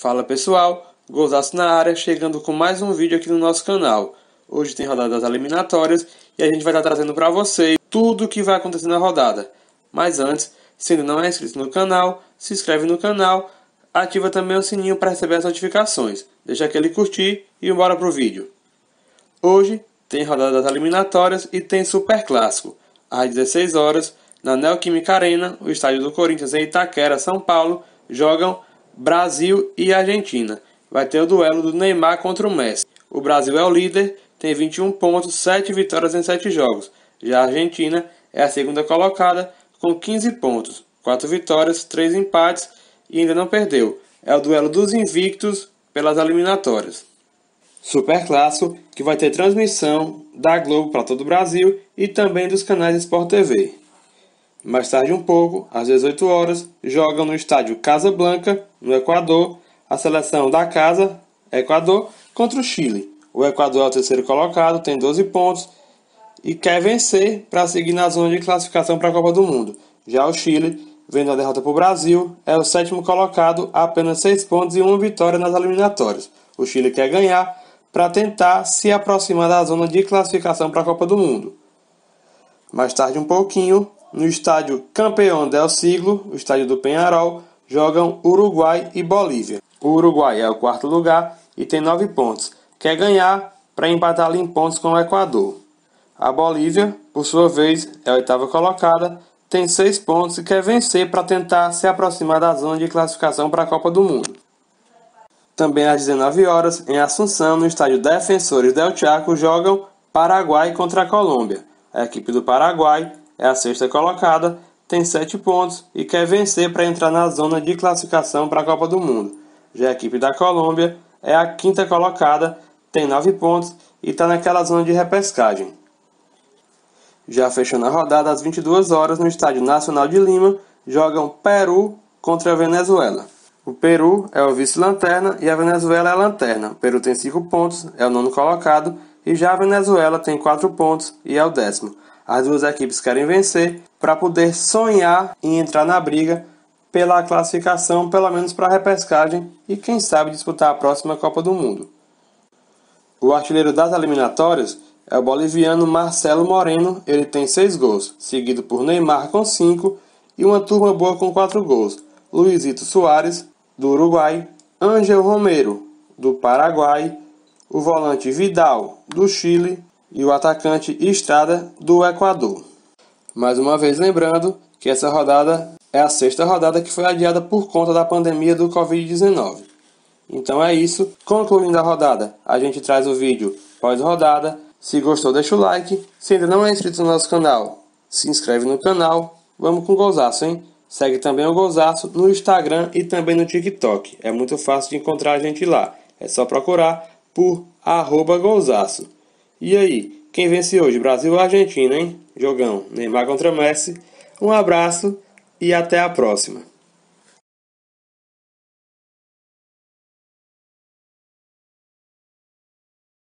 Fala pessoal, Gozaço na área, chegando com mais um vídeo aqui no nosso canal. Hoje tem rodada das eliminatórias e a gente vai estar trazendo para vocês tudo o que vai acontecer na rodada. Mas antes, se ainda não é inscrito no canal, se inscreve no canal, ativa também o sininho para receber as notificações, deixa aquele curtir e bora pro vídeo. Hoje tem rodada das eliminatórias e tem Super Clássico, às 16 horas, na Neoquímica Arena, o estádio do Corinthians em Itaquera, São Paulo, jogam Brasil e Argentina. Vai ter o duelo do Neymar contra o Messi. O Brasil é o líder, tem 21 pontos, 7 vitórias em 7 jogos. Já a Argentina é a segunda colocada, com 15 pontos, 4 vitórias, 3 empates e ainda não perdeu. É o duelo dos invictos pelas eliminatórias. Superclássico que vai ter transmissão da Globo para todo o Brasil e também dos canais Sport TV. Mais tarde um pouco, às 18 horas, jogam no estádio Casa Blanca no Equador, a seleção da casa, Equador, contra o Chile. O Equador é o terceiro colocado, tem 12 pontos e quer vencer para seguir na zona de classificação para a Copa do Mundo. Já o Chile, vendo a derrota para o Brasil, é o sétimo colocado, apenas 6 pontos e uma vitória nas eliminatórias. O Chile quer ganhar para tentar se aproximar da zona de classificação para a Copa do Mundo. Mais tarde um pouquinho, no estádio Campeão del Siglo, o estádio do Penharol, jogam Uruguai e Bolívia. O Uruguai é o quarto lugar e tem nove pontos. Quer ganhar para empatar em pontos com o Equador. A Bolívia, por sua vez, é a oitava colocada, tem seis pontos e quer vencer para tentar se aproximar da zona de classificação para a Copa do Mundo. Também às 19 horas, em Assunção, no estádio Defensores del Chaco, jogam Paraguai contra a Colômbia. A equipe do Paraguai é a sexta colocada, tem 7 pontos e quer vencer para entrar na zona de classificação para a Copa do Mundo. Já a equipe da Colômbia é a quinta colocada, tem 9 pontos e está naquela zona de repescagem. Já fechando a rodada, às 22 horas, no Estádio Nacional de Lima, jogam Peru contra a Venezuela. O Peru é o vice-lanterna e a Venezuela é a lanterna. O Peru tem 5 pontos, é o nono colocado, e já a Venezuela tem 4 pontos e é o décimo. As duas equipes querem vencer para poder sonhar em entrar na briga pela classificação, pelo menos para a repescagem e quem sabe disputar a próxima Copa do Mundo. O artilheiro das eliminatórias é o boliviano Marcelo Moreno, ele tem 6 gols, seguido por Neymar com 5 e uma turma boa com 4 gols. Luizito Soares, do Uruguai, Ángel Romero, do Paraguai, o volante Vidal, do Chile, e o atacante Estrada do Equador. Mais uma vez lembrando que essa rodada é a sexta rodada que foi adiada por conta da pandemia do Covid-19. Então é isso. Concluindo a rodada, a gente traz o vídeo pós-rodada. Se gostou, deixa o like. Se ainda não é inscrito no nosso canal, se inscreve no canal. Vamos com o Golzaço, hein? Segue também o Golzaço no Instagram e também no TikTok. É muito fácil de encontrar a gente lá. É só procurar por arroba Golzaço. E aí, quem vence hoje? Brasil ou Argentina, hein? Jogão, Neymar contra Messi. Um abraço e até a próxima.